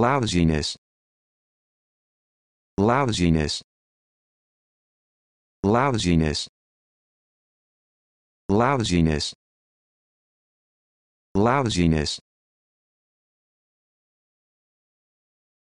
Lousiness. Lousiness. Lousiness. Lousiness. Lousiness.